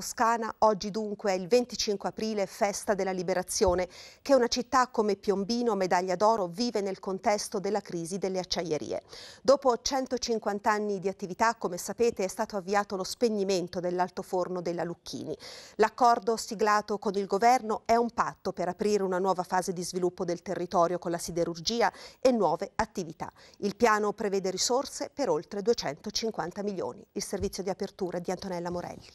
Toscana, oggi dunque è il 25 aprile, festa della liberazione, che una città come Piombino, medaglia d'oro, vive nel contesto della crisi delle acciaierie. Dopo 150 anni di attività, come sapete, è stato avviato lo spegnimento dell'alto forno della Lucchini. L'accordo siglato con il governo è un patto per aprire una nuova fase di sviluppo del territorio con la siderurgia e nuove attività. Il piano prevede risorse per oltre 250 milioni. Il servizio di apertura di Antonella Morelli.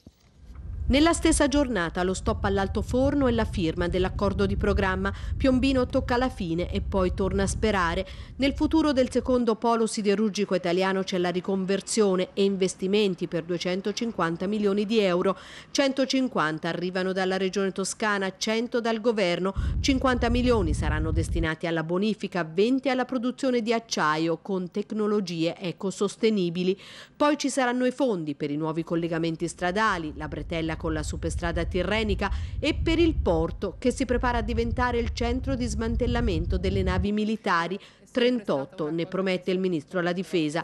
Nella stessa giornata lo stop all'alto forno e la firma dell'accordo di programma. Piombino tocca la fine e poi torna a sperare. Nel futuro del secondo polo siderurgico italiano c'è la riconversione e investimenti per 250 milioni di euro. 150 arrivano dalla regione toscana, 100 dal governo, 50 milioni saranno destinati alla bonifica, 20 alla produzione di acciaio con tecnologie ecosostenibili. Poi ci saranno i fondi per i nuovi collegamenti stradali, la bretella collega con la superstrada tirrenica e per il porto che si prepara a diventare il centro di smantellamento delle navi militari 38 ne promette il ministro alla difesa.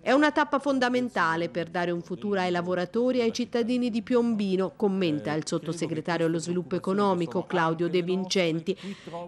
È una tappa fondamentale per dare un futuro ai lavoratori e ai cittadini di Piombino, commenta il sottosegretario allo sviluppo economico Claudio De Vincenti.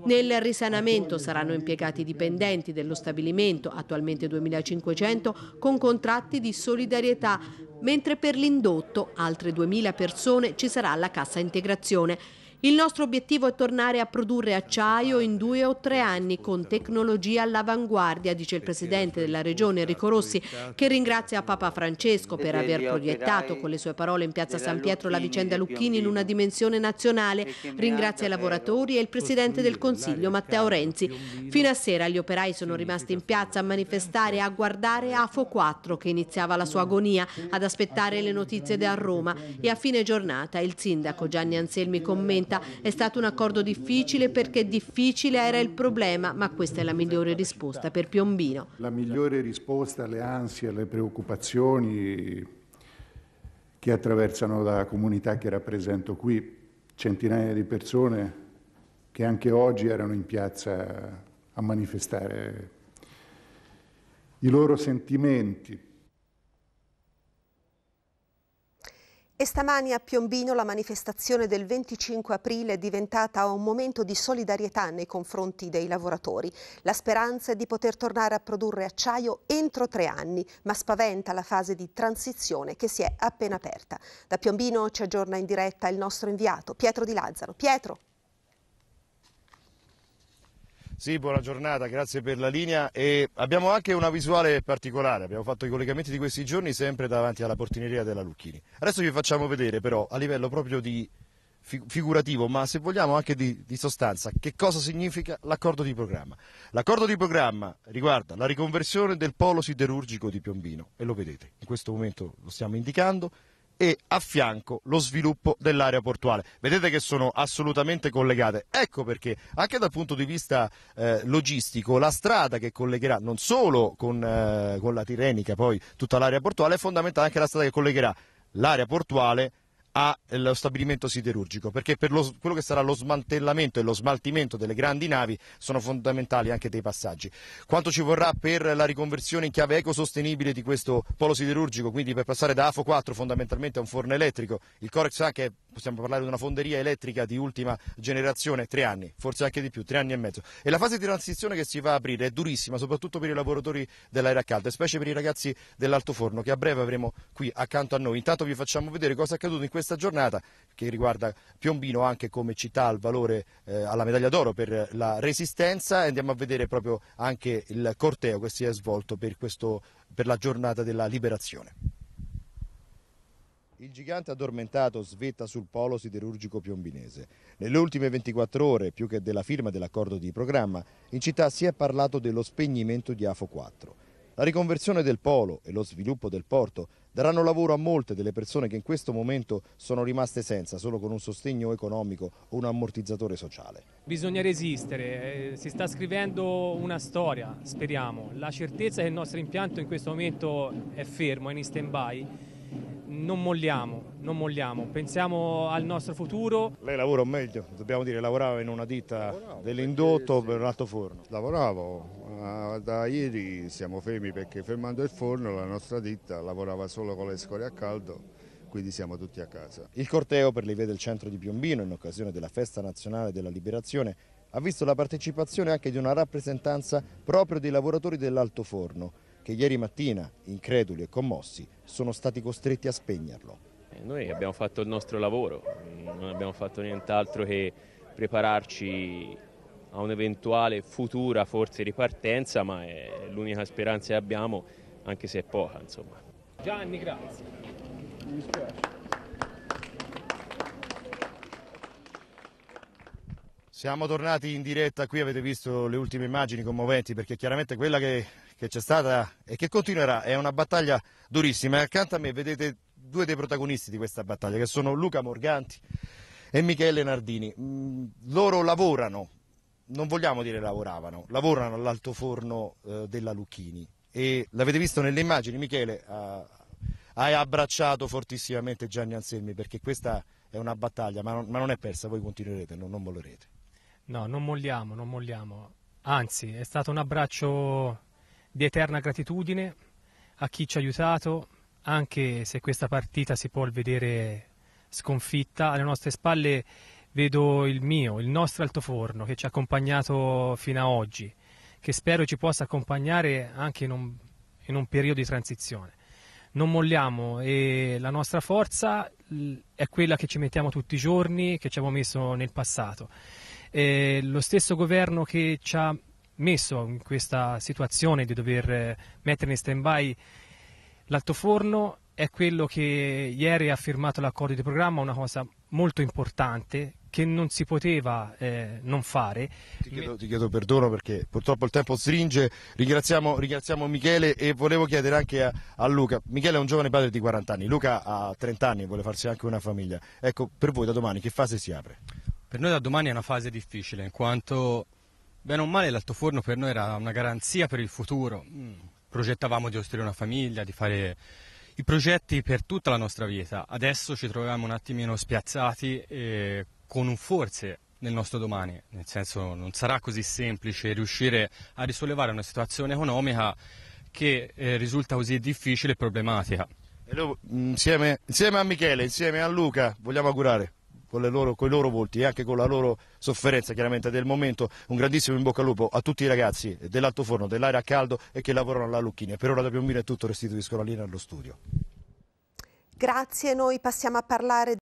Nel risanamento saranno impiegati dipendenti dello stabilimento, attualmente 2500, con contratti di solidarietà, mentre per l'indotto altre 2000 persone ci sarà la cassa integrazione. Il nostro obiettivo è tornare a produrre acciaio in due o tre anni con tecnologia all'avanguardia, dice il presidente della regione Enrico Rossi, che ringrazia Papa Francesco per aver proiettato con le sue parole in piazza San Pietro la vicenda Lucchini in una dimensione nazionale. Ringrazia i lavoratori e il presidente del Consiglio Matteo Renzi. Fino a sera gli operai sono rimasti in piazza a manifestare, a guardare AFO 4 che iniziava la sua agonia, ad aspettare le notizie da Roma e a fine giornata il sindaco Gianni Anselmi commenta vita. È stato un accordo difficile perché difficile era il problema, ma questa è la migliore risposta per Piombino. La migliore risposta alle ansie, alle preoccupazioni che attraversano la comunità che rappresento qui, centinaia di persone che anche oggi erano in piazza a manifestare i loro sentimenti E stamani a Piombino la manifestazione del 25 aprile è diventata un momento di solidarietà nei confronti dei lavoratori. La speranza è di poter tornare a produrre acciaio entro tre anni, ma spaventa la fase di transizione che si è appena aperta. Da Piombino ci aggiorna in diretta il nostro inviato Pietro Di Lazzaro. Pietro. Sì, buona giornata, grazie per la linea e abbiamo anche una visuale particolare, abbiamo fatto i collegamenti di questi giorni sempre davanti alla portineria della Lucchini. Adesso vi facciamo vedere però a livello proprio di figurativo, ma se vogliamo anche di, di sostanza, che cosa significa l'accordo di programma. L'accordo di programma riguarda la riconversione del polo siderurgico di Piombino e lo vedete, in questo momento lo stiamo indicando, e a fianco lo sviluppo dell'area portuale. Vedete che sono assolutamente collegate. Ecco perché anche dal punto di vista eh, logistico la strada che collegherà non solo con, eh, con la Tirrenica poi tutta l'area portuale è fondamentale anche la strada che collegherà l'area portuale allo eh, stabilimento siderurgico, perché per lo, quello che sarà lo smantellamento e lo smaltimento delle grandi navi sono fondamentali anche dei passaggi. Quanto ci vorrà per la riconversione in chiave ecosostenibile di questo polo siderurgico, quindi per passare da AFO 4 fondamentalmente a un forno elettrico, il Corex A è possiamo parlare di una fonderia elettrica di ultima generazione, tre anni, forse anche di più, tre anni e mezzo. E la fase di transizione che si va a aprire è durissima, soprattutto per i lavoratori dell'aria calda, specie per i ragazzi dell'Alto Forno, che a breve avremo qui accanto a noi. Intanto vi facciamo vedere cosa è accaduto in questa giornata, che riguarda Piombino anche come città al valore eh, alla medaglia d'oro per la resistenza. E andiamo a vedere proprio anche il corteo che si è svolto per, questo, per la giornata della liberazione. Il gigante addormentato svetta sul polo siderurgico piombinese. Nelle ultime 24 ore, più che della firma dell'accordo di programma, in città si è parlato dello spegnimento di AFO 4. La riconversione del polo e lo sviluppo del porto daranno lavoro a molte delle persone che in questo momento sono rimaste senza, solo con un sostegno economico o un ammortizzatore sociale. Bisogna resistere, eh, si sta scrivendo una storia, speriamo. La certezza è che il nostro impianto in questo momento è fermo, è in stand-by non molliamo, non molliamo, pensiamo al nostro futuro. Lei lavora meglio, dobbiamo dire lavorava in una ditta dell'indotto per un altro forno. Lavoravo, ah, da ieri siamo fermi perché fermando il forno la nostra ditta lavorava solo con le scorie a caldo quindi siamo tutti a casa. Il corteo per le vie del centro di Piombino in occasione della festa nazionale della liberazione ha visto la partecipazione anche di una rappresentanza proprio dei lavoratori dell'Alto Forno che ieri mattina, increduli e commossi, sono stati costretti a spegnerlo. Eh, noi abbiamo fatto il nostro lavoro, non abbiamo fatto nient'altro che prepararci a un'eventuale futura forse ripartenza, ma è l'unica speranza che abbiamo, anche se è poca. Insomma. Gianni, grazie. Siamo tornati in diretta qui, avete visto le ultime immagini commoventi perché chiaramente quella che che c'è stata e che continuerà, è una battaglia durissima e accanto a me vedete due dei protagonisti di questa battaglia che sono Luca Morganti e Michele Nardini. Mm, loro lavorano, non vogliamo dire lavoravano, lavorano all'alto forno eh, della Lucchini e l'avete visto nelle immagini, Michele hai abbracciato fortissimamente Gianni Anselmi perché questa è una battaglia, ma non, ma non è persa, voi continuerete, non, non mollerete. No, non molliamo, non molliamo. Anzi, è stato un abbraccio di eterna gratitudine a chi ci ha aiutato, anche se questa partita si può vedere sconfitta. Alle nostre spalle vedo il mio, il nostro altoforno che ci ha accompagnato fino a oggi, che spero ci possa accompagnare anche in un, in un periodo di transizione. Non molliamo e la nostra forza è quella che ci mettiamo tutti i giorni, che ci abbiamo messo nel passato. Eh, lo stesso governo che ci ha messo in questa situazione di dover eh, mettere in stand-by l'altoforno è quello che ieri ha firmato l'accordo di programma, una cosa molto importante che non si poteva eh, non fare. Ti chiedo, ti chiedo, perdono perché purtroppo il tempo stringe, ringraziamo, ringraziamo Michele e volevo chiedere anche a, a, Luca, Michele è un giovane padre di 40 anni, Luca ha 30 anni e vuole farsi anche una famiglia, ecco per voi da domani che fase si apre? Per noi da domani è una fase difficile in quanto Bene o male l'alto forno per noi era una garanzia per il futuro. Mm. Progettavamo di costruire una famiglia, di fare i progetti per tutta la nostra vita. Adesso ci troviamo un attimino spiazzati e con un forse nel nostro domani, nel senso non sarà così semplice riuscire a risollevare una situazione economica che eh, risulta così difficile e problematica. E noi, mm, insieme, insieme a Michele, insieme a Luca, vogliamo augurare con, loro, con i loro volti e anche con la loro sofferenza chiaramente del momento, un grandissimo in bocca al lupo a tutti i ragazzi dell'Altoforno, dell'area a caldo e che lavorano alla Lucchini. Per ora da Piombino è tutto, restituisco la linea allo studio. Grazie, noi passiamo a parlare